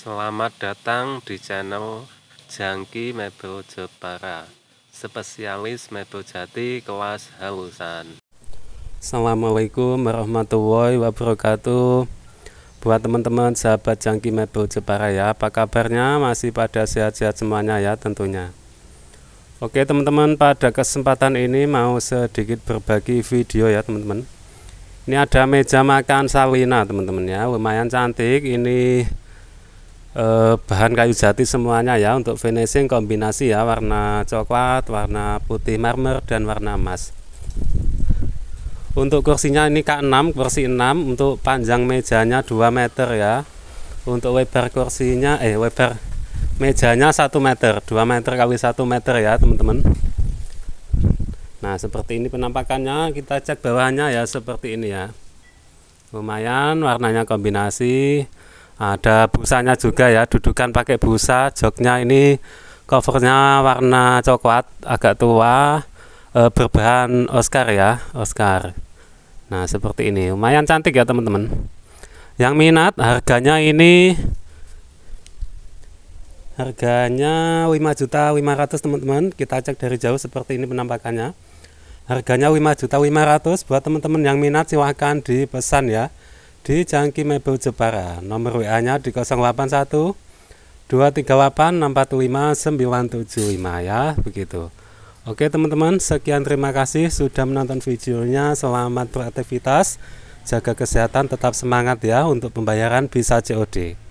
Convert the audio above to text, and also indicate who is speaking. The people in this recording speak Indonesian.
Speaker 1: Selamat datang di channel Jangki Mebel Jepara Spesialis Mebel Jati kelas halusan
Speaker 2: Assalamualaikum warahmatullahi wabarakatuh Buat teman-teman sahabat Jangki Mebel Jepara ya Apa kabarnya? Masih pada sehat-sehat semuanya ya tentunya Oke teman-teman pada kesempatan ini mau sedikit berbagi video ya teman-teman Ini ada meja makan Salina teman-teman ya Lumayan cantik ini Eh, bahan kayu jati semuanya ya untuk finishing kombinasi ya warna coklat warna putih marmer dan warna emas untuk kursinya ini K6 kursi 6 untuk panjang mejanya 2 meter ya untuk lebar kursinya eh lebar mejanya 1 meter 2 meter kali 1 meter ya teman-teman Nah seperti ini penampakannya kita cek bawahnya ya seperti ini ya lumayan warnanya kombinasi ada busanya juga ya dudukan pakai busa joknya ini covernya warna coklat agak tua e, berbahan Oscar ya Oscar nah seperti ini lumayan cantik ya teman-teman yang minat harganya ini harganya 5 juta 500 teman-teman kita cek dari jauh seperti ini penampakannya harganya 5 juta 500 buat teman-teman yang minat silahkan dipesan ya di Cangki Mebel Jepara. Nomor WA-nya di 081 238 645 975 ya, begitu. Oke teman-teman, sekian terima kasih sudah menonton videonya. Selamat beraktivitas, jaga kesehatan, tetap semangat ya untuk pembayaran bisa COD.